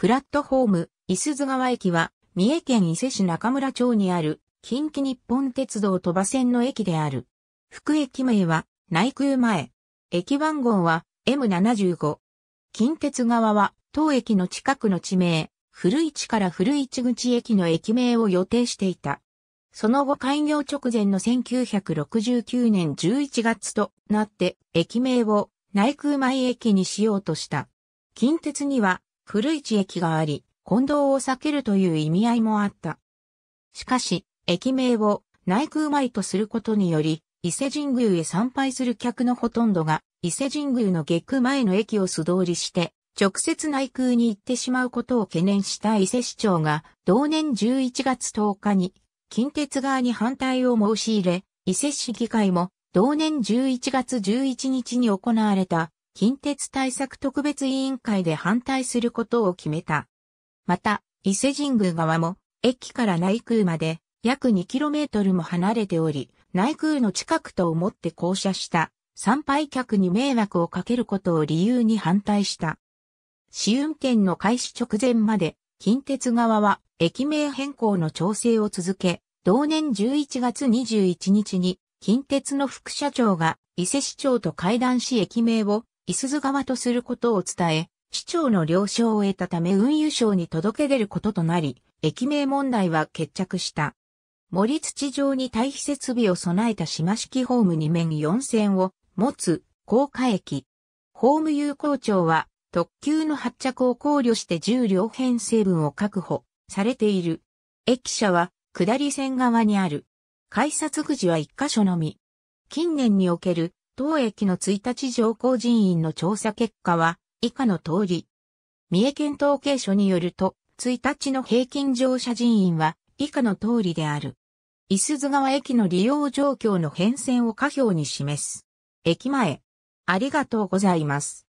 プラットホーム、伊豆津川駅は、三重県伊勢市中村町にある、近畿日本鉄道鳥羽線の駅である。福駅名は、内空前。駅番号は、M75。近鉄側は、当駅の近くの地名、古市から古市口駅の駅名を予定していた。その後開業直前の1969年11月となって、駅名を内空前駅にしようとした。近鉄には古市駅があり、混同を避けるという意味合いもあった。しかし、駅名を内宮前とすることにより、伊勢神宮へ参拝する客のほとんどが、伊勢神宮の下区前の駅を素通りして、直接内宮に行ってしまうことを懸念した伊勢市長が、同年11月10日に、近鉄側に反対を申し入れ、伊勢市議会も、同年11月11日に行われた近鉄対策特別委員会で反対することを決めた。また、伊勢神宮側も、駅から内宮まで約 2km も離れており、内宮の近くと思って降車した参拝客に迷惑をかけることを理由に反対した。試運転の開始直前まで、近鉄側は駅名変更の調整を続け、同年11月21日に近鉄の副社長が伊勢市長と会談し駅名を伊鈴川とすることを伝え、市長の了承を得たため運輸省に届け出ることとなり、駅名問題は決着した。森土城に対避設備を備えた島式ホーム2面4線を持つ高架駅。ホーム有効庁は特急の発着を考慮して10両編成分を確保されている。駅舎は下り線側にある。改札口は1箇所のみ。近年における当駅の1日乗降人員の調査結果は、以下の通り。三重県統計所によると、1日の平均乗車人員は、以下の通りである。伊豆川駅の利用状況の変遷を下表に示す。駅前。ありがとうございます。